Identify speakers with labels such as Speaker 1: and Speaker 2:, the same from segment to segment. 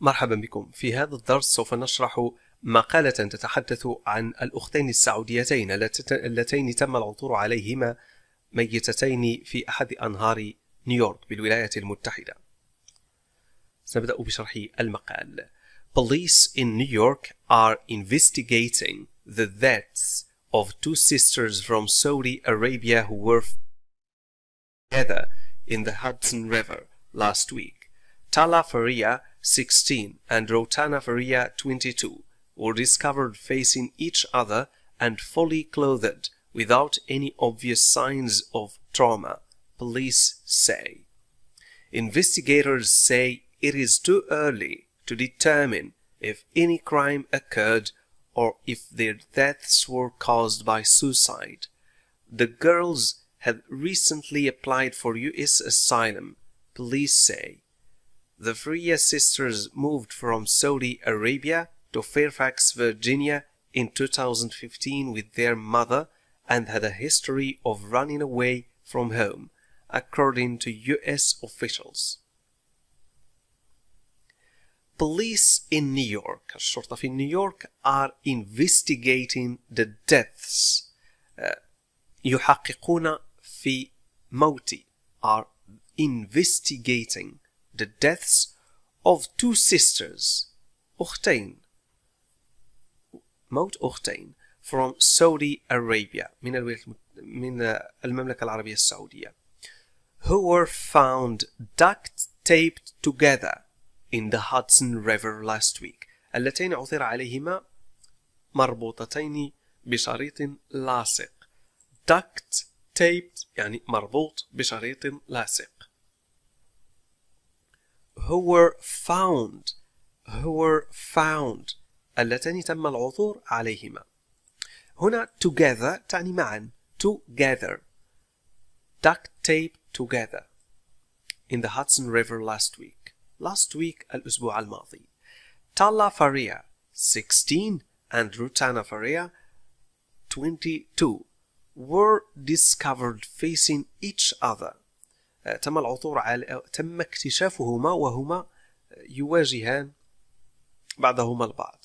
Speaker 1: مرحبا بكم في هذا الدرس سوف نشرح مقالة تتحدث عن الأختين السعوديتين اللتين تم العثور عليهما ميتتين في أحد أنهار نيويورك بالولايات المتحدة سنبدأ بشرح المقال Police in New York are investigating the deaths of two sisters from Saudi Arabia who were together in the Hudson River last week. Tala Faria 16 and Faria 22 were discovered facing each other and fully clothed without any obvious signs of trauma, police say. Investigators say it is too early to determine if any crime occurred or if their deaths were caused by suicide. The girls had recently applied for U.S. asylum, police say the Freya sisters moved from Saudi Arabia to Fairfax, Virginia in 2015 with their mother and had a history of running away from home, according to US officials. Police in New York, sort of in New York, are investigating the deaths. يحققون في موت are investigating The Deaths of Two Sisters أختين موت أختين from Saudi Arabia من الولايات من المملكة العربية السعودية who were found duct taped together in the Hudson River last week اللتين عثر عليهما مربوطتين بشريط لاصق duct taped يعني مربوط بشريط لاصق who were found who were found اللتان تم العثور عليهما هنا together تعني معا together duct tape together in the Hudson River last week last week الأسبوع الماضي Talla Faria 16 and Rutana Faria 22 were discovered facing each other آه، تم العثور على تم اكتشافهما وهما يواجهان بعضهما البعض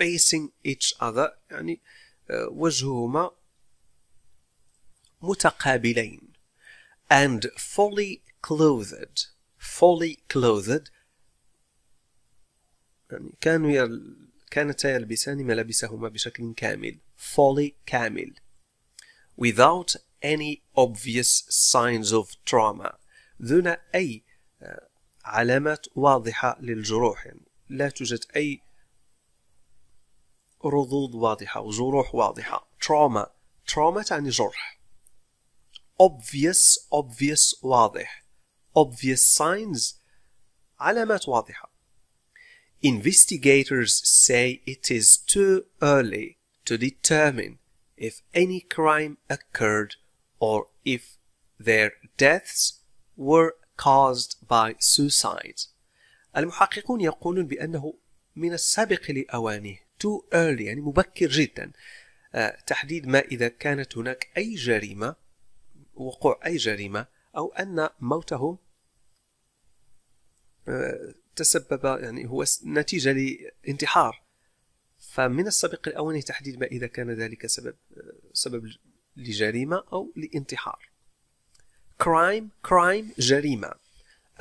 Speaker 1: facing each other يعني آه، وجههما متقابلين and fully clothed fully clothed يعني كانوا يل... كانتا يلبسان ملابسهما بشكل كامل fully كامل without any obvious signs of trauma دون أي علامات واضحة للجروح لا توجد أي رضوض واضحة وجروح واضحة trauma trauma تعني جرح obvious obvious واضح obvious signs علامات واضحة investigators say it is too early to determine if any crime occurred or if their deaths were caused by suicide. المحققون يقولون بأنه من السابق لأوانه too early يعني مبكر جدا آه، تحديد ما إذا كانت هناك أي جريمة وقوع أي جريمة أو أن موتهم آه، تسبب يعني هو نتيجة لانتحار فمن السابق الأولي تحديد ما إذا كان ذلك سبب آه، سبب لجريمة أو لانتحار crime crime جريمة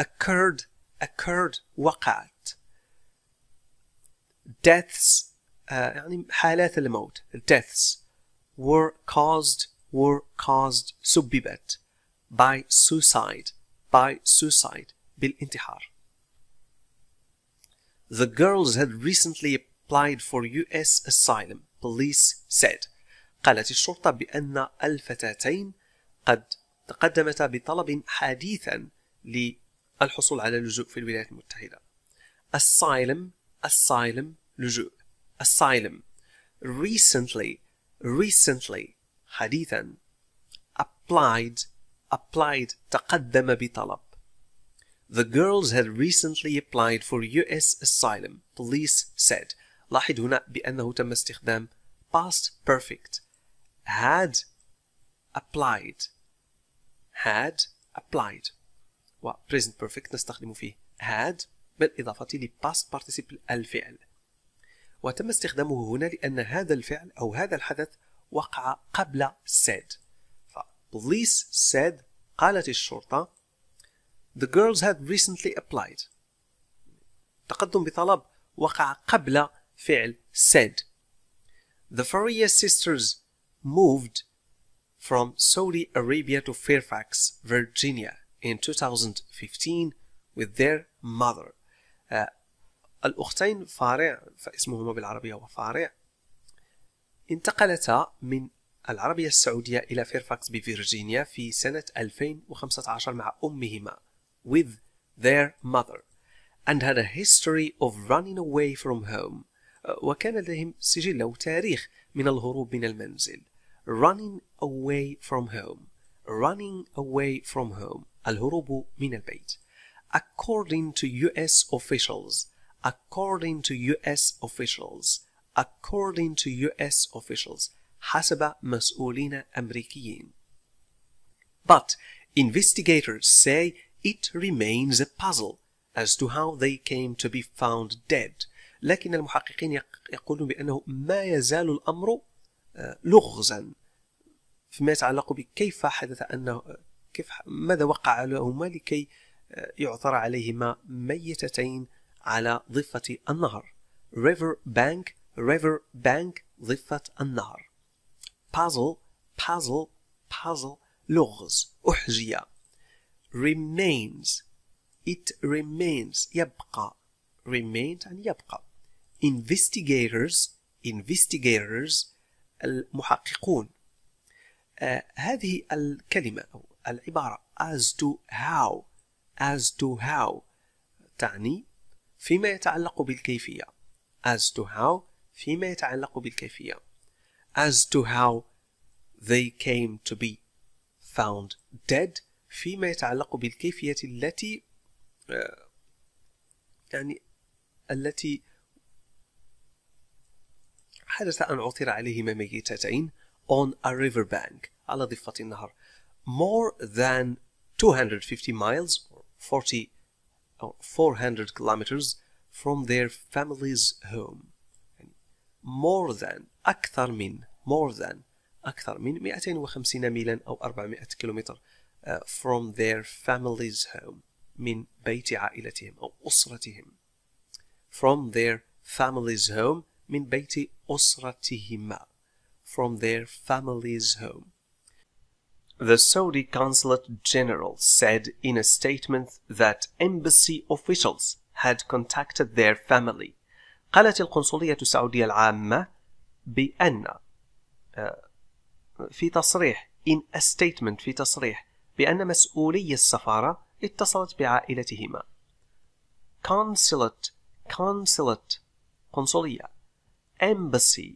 Speaker 1: occurred occurred وقعت deaths uh, يعني حالات الموت deaths were caused were caused سببت by suicide by suicide بالانتحار The girls had recently applied for US asylum, police said. قالت الشرطة بأن الفتاتين قد تقدمتا بطلب حديثا للحصول على اللجوء في الولايات المتحدة asylum asylum لجوء asylum recently recently حديثا applied applied تقدم بطلب The girls had recently applied for US asylum, police said. لاحظ هنا بأنه تم استخدام past perfect had applied had applied و present perfect نستخدم فيه had بالإضافة ل past participle الفعل وتم استخدامه هنا لأن هذا الفعل أو هذا الحدث وقع قبل said ف police said قالت الشرطة the girls had recently applied تقدم بطلب وقع قبل فعل said the Faria sisters moved from Saudi Arabia to Fairfax, Virginia in 2015 with their mother. Uh, الأختين فارع فاسمهما بالعربية وفارع انتقلتا من العربية السعودية إلى فيرفاكس بفرجينيا في سنة 2015 مع أمهما with their mother and had a history of running away from home uh, وكان لديهم سجل أو تاريخ من الهروب من المنزل running away from home running away from home الهروب من البيت according to US officials according to US officials according to US officials حسب مسؤولين أمريكيين but investigators say it remains a puzzle as to how they came to be found dead لكن المحققين يقولون بأنه ما يزال الأمر لغزا فيما يتعلق بكيف حدث أنه كيف ماذا وقع لهما لكي آه، يعثر عليهما ميتتين على ضفة النهر river bank river bank ضفة النهر puzzle puzzle puzzle لغز أحجية remains it remains يبقى remains يعني يبقى investigators investigators المحققون آه، هذه الكلمة أو العبارة as to how as to how تعني فيما يتعلق بالكيفية as to how فيما يتعلق بالكيفية as to how they came to be found dead فيما يتعلق بالكيفية التي آه، يعني التي حدث أن عثر عليهما ميتتين on a riverbank على ضفة النهر more than 250 miles or 40 or 400 kilometers from their family's home more than أكثر من more than أكثر من 250 ميلا أو 400 كيلومتر uh, from their family's home من بيت عائلتهم أو أسرتهم from their family's home Minbeiti بيت أسرتهما from their family's home. The Saudi Consulate General said in a statement that embassy officials had contacted their family. قالت القنصلية السعودية العامة بأن في تصريح in a statement في تصريح بأن مسؤولي السفارة اتصلت بعائلتهما. Consulate consulate قنصلية embassy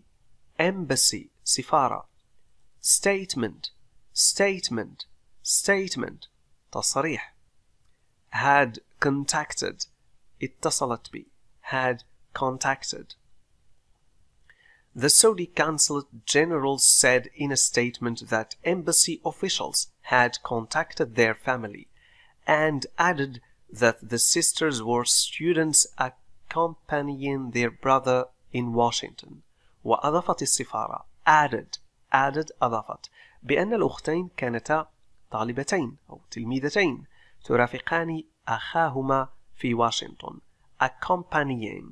Speaker 1: embassy سفارة statement statement statement تصريح had contacted اتصلت بي had contacted the Saudi consulate general said in a statement that embassy officials had contacted their family and added that the sisters were students accompanying their brother in Washington وأضافت السفارة added added أضافت بأن الأختين كانتا طالبتين أو تلميذتين ترافقان أخاهما في واشنطن accompanying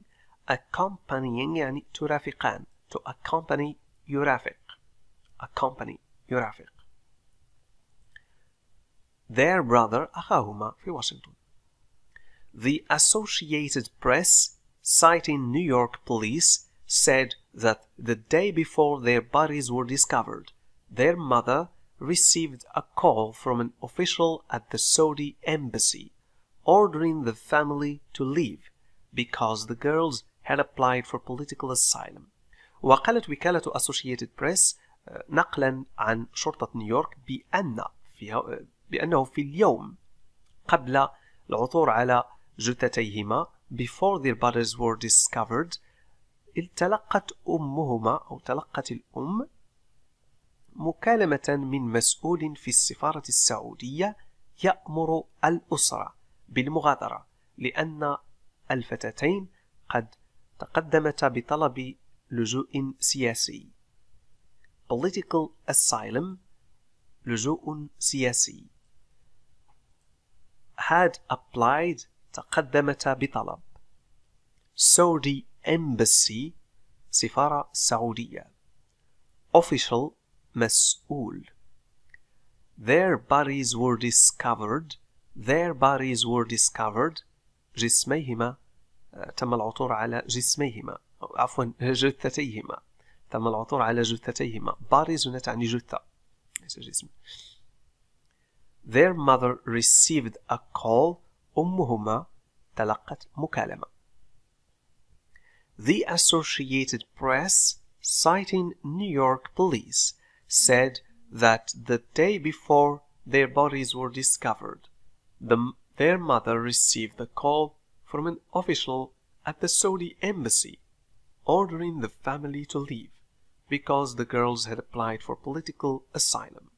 Speaker 1: accompanying يعني ترافقان to accompany يرافق accompany يرافق their brother أخاهما في واشنطن the Associated Press citing New York police, said that the day before their bodies were discovered, their mother received a call from an official at the Saudi embassy ordering the family to leave because the girls had applied for political asylum. وقالت وكالة Associated Press نقلا عن شرطة نيويورك بأن بأنه في اليوم قبل العثور على جثتيهما before their bodies were discovered التلقت أمهما أو تلقت الأم مكالمة من مسؤول في السفارة السعودية يأمر الأسرة بالمغادرة لأن الفتاتين قد تقدمتا بطلب لجوء سياسي political asylum لجوء سياسي had applied تقدمتا بطلب Saudi Embassy سفارة سعودية Official مسؤول Their bodies were discovered Their bodies were discovered جسميهما تم العثور على جسميهما عفوا جثتيهما تم العثور على جثتيهما bodies هنا تعني جثة ليس جسم Their mother received a call أمهما تلقت مكالمة. The Associated Press, citing New York police, said that the day before their bodies were discovered, the, their mother received a call from an official at the Saudi embassy ordering the family to leave because the girls had applied for political asylum.